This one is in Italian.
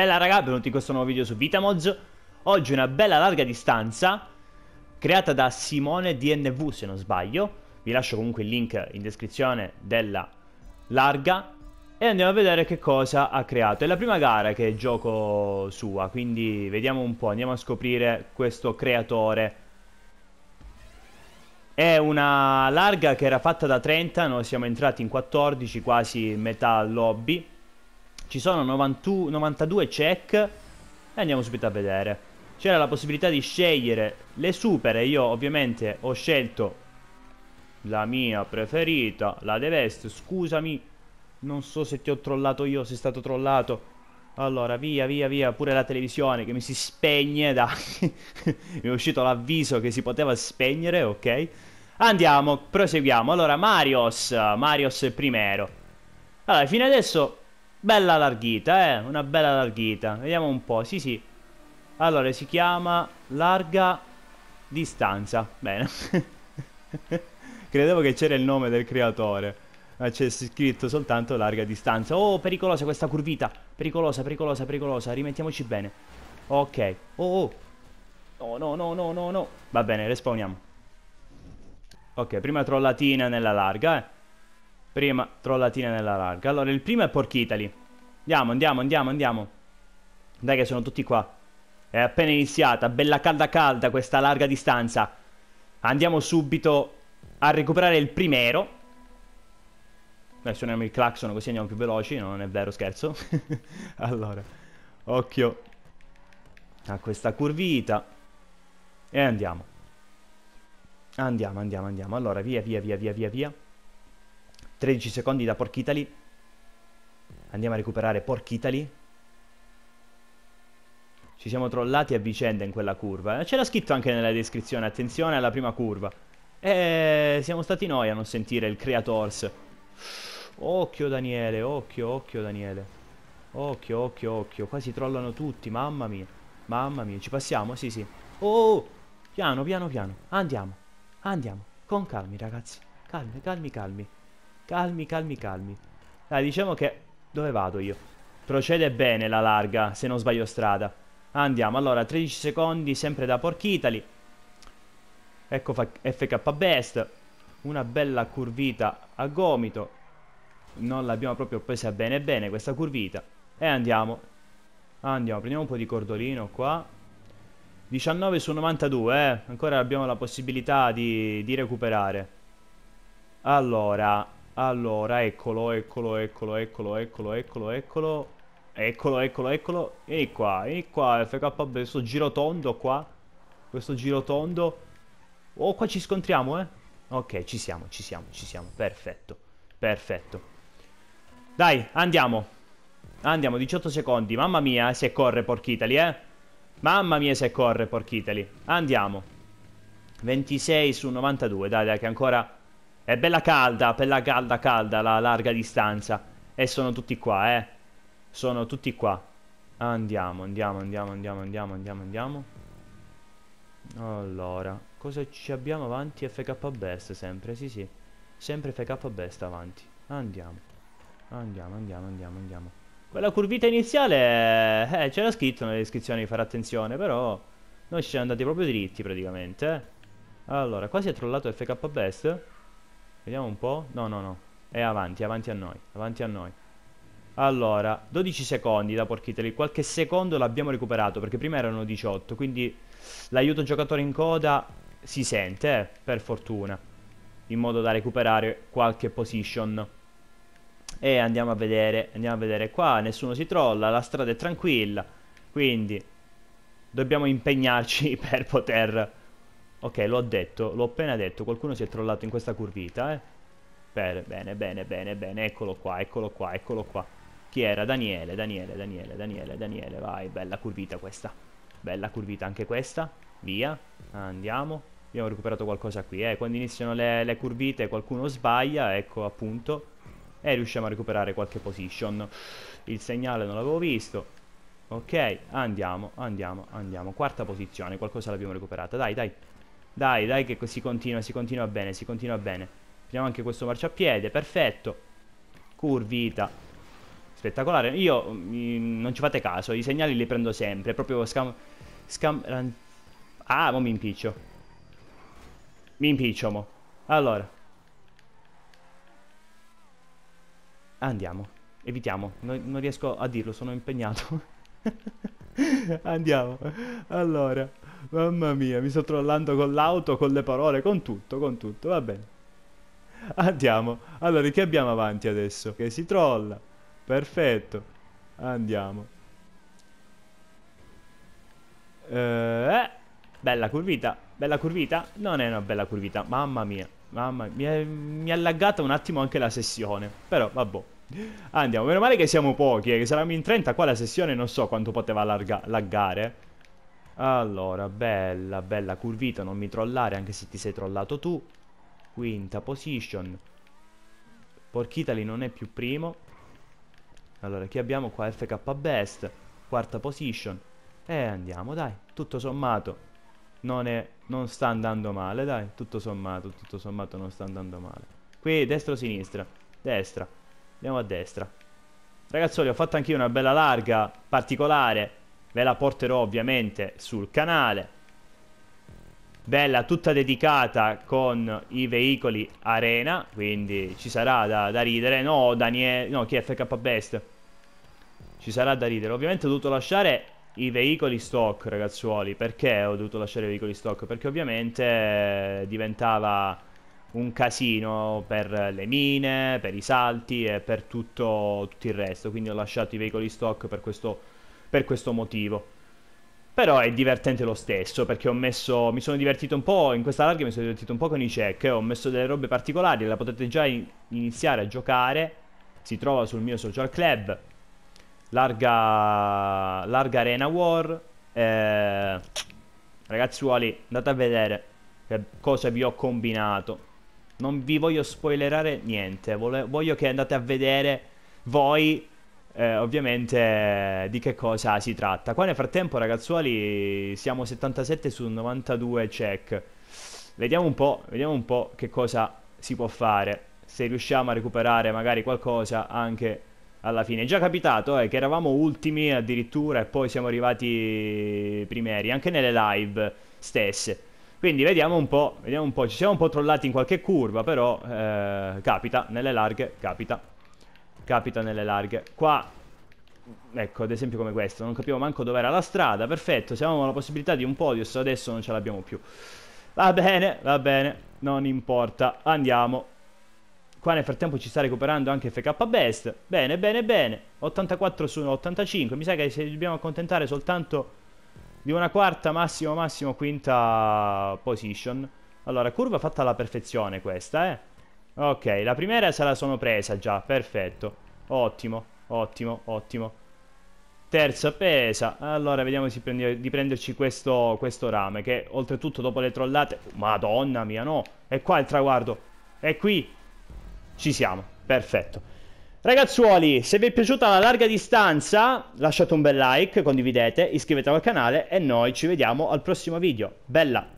bella raga, benvenuti in questo nuovo video su VitaMods Oggi una bella larga distanza Creata da Simone DNV se non sbaglio Vi lascio comunque il link in descrizione della larga E andiamo a vedere che cosa ha creato È la prima gara che gioco sua Quindi vediamo un po', andiamo a scoprire questo creatore È una larga che era fatta da 30 Noi siamo entrati in 14, quasi metà lobby ci sono 91, 92 check e andiamo subito a vedere. C'era la possibilità di scegliere le super E io ovviamente ho scelto la mia preferita, la The Vest, scusami, non so se ti ho trollato io, Se è stato trollato. Allora, via, via, via, pure la televisione che mi si spegne, dai. mi è uscito l'avviso che si poteva spegnere, ok. Andiamo, proseguiamo. Allora, Marios, Marios primero. Allora, fino adesso Bella larghita, eh, una bella larghita. Vediamo un po', sì sì. Allora, si chiama larga distanza. Bene. Credevo che c'era il nome del creatore. Ma c'è scritto soltanto larga distanza. Oh, pericolosa questa curvita. Pericolosa, pericolosa, pericolosa. Rimettiamoci bene. Ok. Oh, oh. No, no, no, no, no, no. Va bene, respawniamo. Ok, prima trollatina nella larga, eh. Prima trollatina nella larga. Allora, il primo è Porchitali. Andiamo, andiamo, andiamo, andiamo. Dai che sono tutti qua. È appena iniziata, bella calda calda questa larga distanza. Andiamo subito a recuperare il primero. Adesso suoniamo il clacson così andiamo più veloci, non è vero, scherzo. allora, occhio a questa curvita. E andiamo. Andiamo, andiamo, andiamo. Allora, via, via, via, via, via, via. 13 secondi da Porchitali. Andiamo a recuperare Porchitali. Ci siamo trollati a vicenda in quella curva. Eh, c'era scritto anche nella descrizione, attenzione alla prima curva. E eh, siamo stati noi a non sentire il Creators. Occhio Daniele, occhio, occhio Daniele. Occhio, occhio, occhio. Qua si trollano tutti, mamma mia. Mamma mia, ci passiamo? Sì, sì. Oh, piano, piano, piano. Andiamo, andiamo. Con calmi, ragazzi. Calmi, calmi, calmi. Calmi, calmi, calmi. Dai, diciamo che... Dove vado io? Procede bene la larga, se non sbaglio strada. Andiamo, allora, 13 secondi, sempre da Porchitali. Ecco FK Best. Una bella curvita a gomito. Non l'abbiamo proprio presa bene bene questa curvita. E andiamo. Andiamo, prendiamo un po' di cordolino qua. 19 su 92, eh. Ancora abbiamo la possibilità di, di recuperare. Allora, allora, eccolo, eccolo, eccolo, eccolo, eccolo, eccolo, eccolo. Eccolo, eccolo, eccolo. Vieni qua, vieni qua, FK, questo giro tondo qua. Questo giro tondo. Oh, qua ci scontriamo, eh. Ok, ci siamo, ci siamo, ci siamo. Perfetto, perfetto. Dai, andiamo. Andiamo, 18 secondi. Mamma mia, eh, se corre, porchitali, eh. Mamma mia, se corre, porchitali. Andiamo. 26 su 92, dai, dai, che ancora è bella calda, bella calda calda la larga distanza. E sono tutti qua, eh. Sono tutti qua. Andiamo, andiamo, andiamo, andiamo, andiamo, andiamo, andiamo. Allora, cosa ci abbiamo avanti? FK Best sempre, sì sì. Sempre FK Best avanti. Andiamo. Andiamo, andiamo, andiamo, andiamo. Quella curvita iniziale, eh, eh, c'era scritto nelle descrizioni di fare attenzione, però noi ci siamo andati proprio dritti praticamente. Eh. Allora, qua si è trollato FK Best. Vediamo un po'. No, no, no. È avanti, avanti a noi. Avanti a noi. Allora, 12 secondi da Porchiteli. Qualche secondo l'abbiamo recuperato perché prima erano 18. Quindi l'aiuto giocatore in coda si sente, eh, per fortuna. In modo da recuperare qualche position. E andiamo a vedere. Andiamo a vedere qua. Nessuno si trolla. La strada è tranquilla. Quindi dobbiamo impegnarci per poter Ok, l'ho detto, l'ho appena detto, qualcuno si è trollato in questa curvita, eh. Per, bene, bene, bene, bene, eccolo qua, eccolo qua, eccolo qua. Chi era? Daniele, Daniele, Daniele, Daniele, Daniele, vai, bella curvita questa. Bella curvita anche questa, via, andiamo. Abbiamo recuperato qualcosa qui, eh. Quando iniziano le, le curvite qualcuno sbaglia, ecco appunto. E riusciamo a recuperare qualche position. Il segnale non l'avevo visto, Ok, andiamo, andiamo, andiamo. Quarta posizione, qualcosa l'abbiamo recuperata. Dai, dai. Dai, dai che si continua, si continua bene, si continua bene. Prendiamo anche questo marciapiede, perfetto. Curvita. Spettacolare. Io, mh, mm, mm, non ci fate caso, i segnali li prendo sempre. Proprio scam... scam ah, mo mi impiccio. Mi impiccio, mo. Allora. Andiamo. Evitiamo. Non, non riesco a dirlo, sono impegnato. Andiamo. Allora. Mamma mia, mi sto trollando con l'auto, con le parole, con tutto, con tutto, va bene. Andiamo. Allora, che abbiamo avanti adesso? Che si trolla. Perfetto. Andiamo. Eh, eh, bella curvita. Bella curvita? Non è una bella curvita. Mamma mia. Mamma mia. Mi ha laggata un attimo anche la sessione. Però, vabbè. Andiamo. Meno male che siamo pochi. Eh, che saranno in 30 qua la sessione non so quanto poteva lagga laggare. Allora, bella, bella curvita, non mi trollare anche se ti sei trollato tu. Quinta position. Porchitali non è più primo. Allora, chi abbiamo qua? FK Best. Quarta position. E andiamo, dai. Tutto sommato. Non, è, non sta andando male, dai. Tutto sommato, tutto sommato non sta andando male. Qui, destra o sinistra? Destra. Andiamo a destra. Ragazzuoli, ho fatto anch'io una bella larga, particolare ve la porterò ovviamente sul canale bella tutta dedicata con i veicoli arena quindi ci sarà da, da ridere no Daniele no chi è FK Best ci sarà da ridere ovviamente ho dovuto lasciare i veicoli stock ragazzuoli perché ho dovuto lasciare i veicoli stock perché ovviamente eh, diventava un casino per le mine per i salti e per tutto, tutto il resto quindi ho lasciato i veicoli stock per questo per questo motivo. Però è divertente lo stesso, perché ho messo, mi sono divertito un po', in questa larga mi sono divertito un po' con i check, eh. ho messo delle robe particolari, la potete già in, iniziare a giocare, si trova sul mio social club, larga, larga arena war, eh, ragazzuoli andate a vedere che cosa vi ho combinato, non vi voglio spoilerare niente, voglio che andate a vedere voi eh, ovviamente eh, di che cosa si tratta. Qua nel frattempo ragazzuoli siamo 77 su 92 check. Vediamo un po', vediamo un po' che cosa si può fare. Se riusciamo a recuperare magari qualcosa anche alla fine. È già capitato eh, che eravamo ultimi addirittura e poi siamo arrivati primeri, anche nelle live stesse. Quindi vediamo un po', vediamo un po', ci siamo un po' trollati in qualche curva, però eh, capita, nelle larghe capita capita nelle larghe. Qua, ecco, ad esempio come questo, non capivo manco dove era la strada, perfetto, siamo alla possibilità di un podius, adesso non ce l'abbiamo più. Va bene, va bene, non importa, andiamo. Qua nel frattempo ci sta recuperando anche FK Best. Bene, bene, bene. 84 su 85. Mi sa che se dobbiamo accontentare soltanto di una quarta, massimo, massimo, quinta position. Allora, curva fatta alla perfezione questa, eh. Ok, la primera se la sono presa già, perfetto. Ottimo, ottimo, ottimo. Terza pesa. Allora, vediamo se prendi, di prenderci questo, questo rame, che oltretutto dopo le trollate... Madonna mia, no! È qua il traguardo. È qui. Ci siamo, perfetto. Ragazzuoli, se vi è piaciuta la larga distanza, lasciate un bel like, condividete, iscrivetevi al canale e noi ci vediamo al prossimo video. Bella!